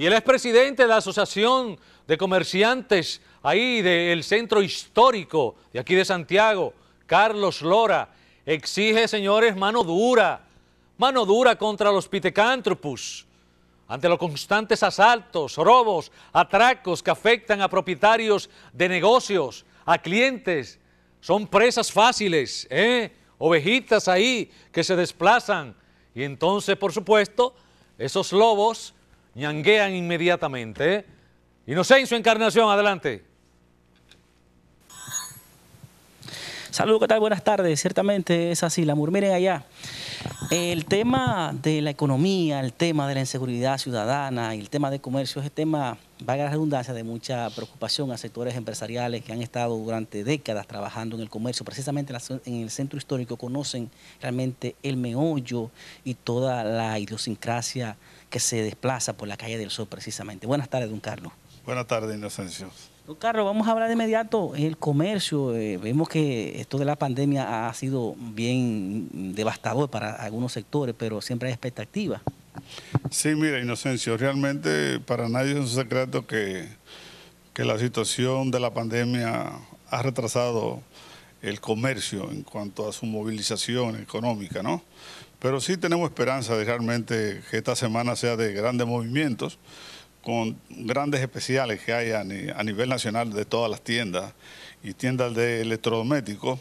Y el es presidente de la Asociación de Comerciantes ahí del centro histórico de aquí de Santiago, Carlos Lora. Exige, señores, mano dura, mano dura contra los pitecántropus, ante los constantes asaltos, robos, atracos que afectan a propietarios de negocios, a clientes. Son presas fáciles, ¿eh? ovejitas ahí que se desplazan. Y entonces, por supuesto, esos lobos ñanguean inmediatamente. ¿eh? Inocencio Encarnación, adelante. Saludos, ¿qué tal? Buenas tardes. Ciertamente es así, la murmuren allá. El tema de la economía, el tema de la inseguridad ciudadana y el tema de comercio es tema, vaga la redundancia, de mucha preocupación a sectores empresariales que han estado durante décadas trabajando en el comercio. Precisamente en el centro histórico conocen realmente el meollo y toda la idiosincrasia que se desplaza por la calle del Sol precisamente. Buenas tardes, don Carlos. Buenas tardes, Inocencio. Carlos, vamos a hablar de inmediato el comercio. Eh, vemos que esto de la pandemia ha sido bien devastador para algunos sectores, pero siempre hay expectativas. Sí, mira, Inocencio, realmente para nadie es un secreto que, que la situación de la pandemia ha retrasado el comercio en cuanto a su movilización económica, ¿no? Pero sí tenemos esperanza de realmente que esta semana sea de grandes movimientos con grandes especiales que hay a, nivel nacional de todas las tiendas y tiendas de electrodomésticos,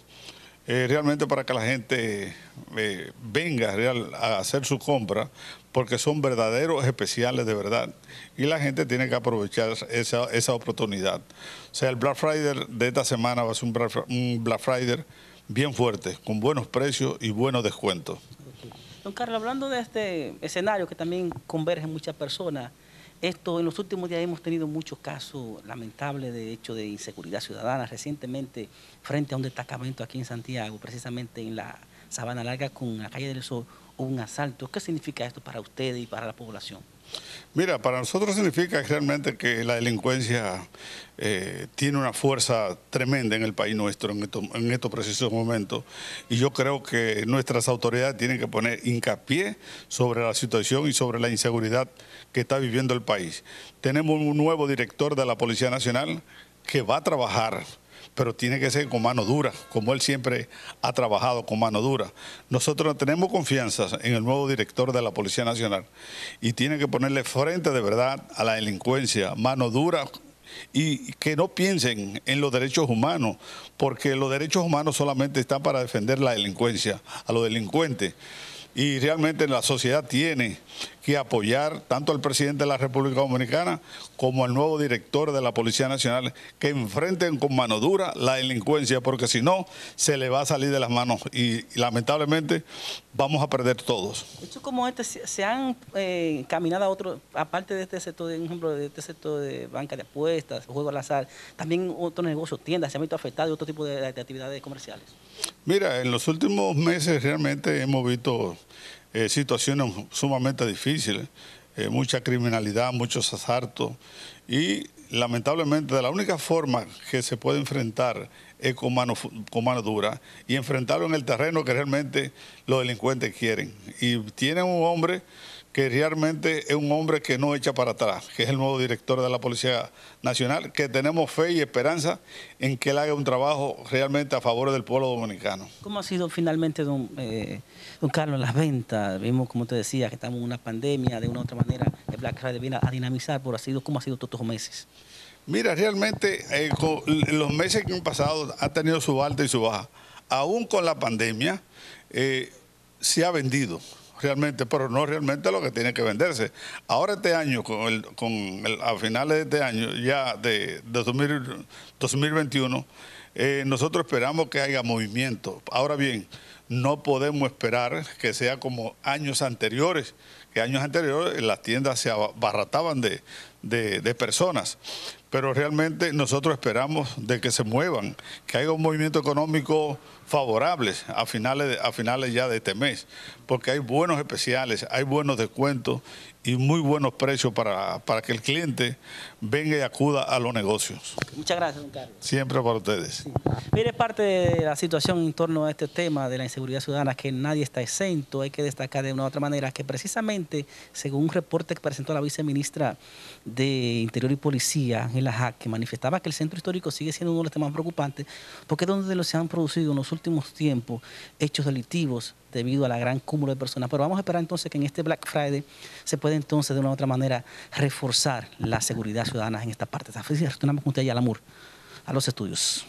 eh, realmente para que la gente eh, venga a hacer su compra, porque son verdaderos especiales de verdad. Y la gente tiene que aprovechar esa, oportunidad. O sea, el Black Friday de esta semana va a ser un Black, Friday bien fuerte, con buenos precios y buenos descuentos. Don Carlos, hablando de este escenario que también convergen muchas personas, esto, en los últimos días hemos tenido muchos casos lamentables de hecho de inseguridad ciudadana. Recientemente, frente a un destacamento aquí en Santiago, precisamente en la Sabana Larga con la calle del Sol un asalto. ¿Qué significa esto para ustedes y para la población? Mira, para nosotros significa realmente que la delincuencia eh, tiene una fuerza tremenda en el país nuestro en, en estos precisos momentos y yo creo que nuestras autoridades tienen que poner hincapié sobre la situación y sobre la inseguridad que está viviendo el país. Tenemos un nuevo director de la Policía Nacional que va a trabajar pero tiene que ser con mano dura, como él siempre ha trabajado con mano dura. Nosotros tenemos confianza en el nuevo director de la Policía Nacional y tiene que ponerle frente de verdad a la delincuencia, mano dura y que no piensen en los derechos humanos, porque los derechos humanos solamente están para defender la delincuencia, a los delincuentes. Y realmente la sociedad tiene y apoyar tanto al presidente de la República Dominicana como al nuevo director de la Policía Nacional que enfrenten con mano dura la delincuencia, porque si no, se le va a salir de las manos y, lamentablemente vamos a perder todos. Hechos como este se han eh, caminado a otro, aparte de este sector, de, ejemplo, de este sector de banca de apuestas, juego al azar, también otros negocios, tiendas, se han visto afectados y otro tipo de actividades comerciales. Mira, en los últimos meses realmente hemos visto eh, situaciones sumamente difíciles, eh, mucha criminalidad, muchos asaltos y lamentablemente de la única forma que se puede enfrentar es eh, con, mano, con dura y enfrentarlo en el terreno que realmente los delincuentes quieren. Y tiene un hombre que realmente es un hombre que no echa para atrás, que es el nuevo director de la Policía Nacional, que tenemos fe y esperanza en que él haga un trabajo realmente a favor del pueblo dominicano. ¿Cómo ha sido finalmente, don, eh, Carlos, las ventas? Vimos, como te decía, que estamos en una pandemia, de una u otra manera, el Black Friday viene a dinamizar, por así, ¿cómo ha sido todos estos meses? Mira, realmente eh, los meses que han pasado ha tenido su alta y su baja. Aún con la pandemia eh, se ha vendido realmente, pero no realmente lo que tiene que venderse. Ahora este año, con con el, a finales de este año, ya de, 2021, eh, nosotros esperamos que haya movimiento. Ahora bien, no podemos esperar que sea como años anteriores, que años anteriores las tiendas se abarrataban de, de, personas. Pero realmente nosotros esperamos de que se muevan, que haya un movimiento económico favorable a finales, a finales ya de este mes, porque hay buenos especiales, hay buenos descuentos y muy buenos precios para, que el cliente venga y acuda a los negocios. Muchas gracias, don Carlos. Siempre para ustedes. Mire, parte de la situación en torno a este tema de la inseguridad ciudadana, que nadie está exento, hay que destacar de una u otra manera que precisamente, según un reporte que presentó la viceministra de Interior y Policía, la Hack, que manifestaba que el centro histórico sigue siendo uno de los temas preocupantes porque es donde se han producido en los últimos tiempos hechos delictivos debido a la gran cúmulo de personas. Pero vamos a esperar entonces que en este Black Friday se pueda entonces de una u otra manera reforzar la seguridad ciudadana en esta parte. nos retornamos con usted y amor a los estudios.